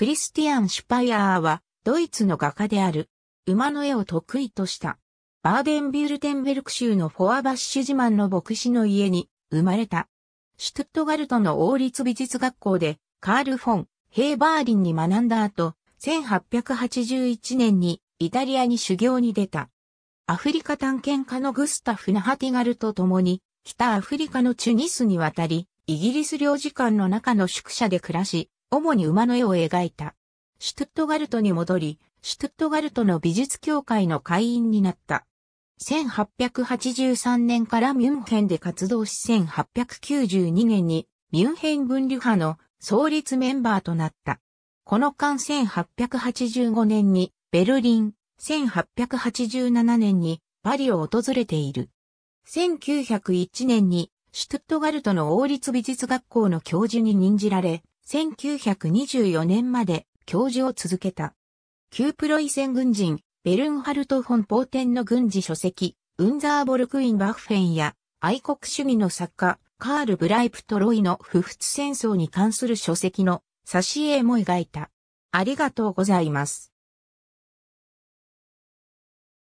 クリスティアン・シュパイアーは、ドイツの画家である。馬の絵を得意とした。バーデンビュルテンベルク州のフォアバッシュ自慢の牧師の家に生まれた。シュトゥットガルトの王立美術学校でカール・フォン、ヘイバーリンに学んだ後、1881年にイタリアに修行に出た。アフリカ探検家のグスタフ・ナハティガルと共に、北アフリカのチュニスに渡り、イギリス領事館の中の宿舎で暮らし、主に馬の絵を描いた。シュトゥットガルトに戻り、シュトゥットガルトの美術協会の会員になった。1883年からミュンヘンで活動し1892年にミュンヘン分離派の創立メンバーとなった。この間1885年にベルリン、1887年にパリを訪れている。1901年にシュトゥットガルトの王立美術学校の教授に任じられ、1924年まで教授を続けた。旧プロイセン軍人、ベルンハルト・フォン・ポーテンの軍事書籍、ウンザーボルクイン・バッフェンや、愛国主義の作家、カール・ブライプト・ロイの不仏戦争に関する書籍の挿絵も描いた。ありがとうございます。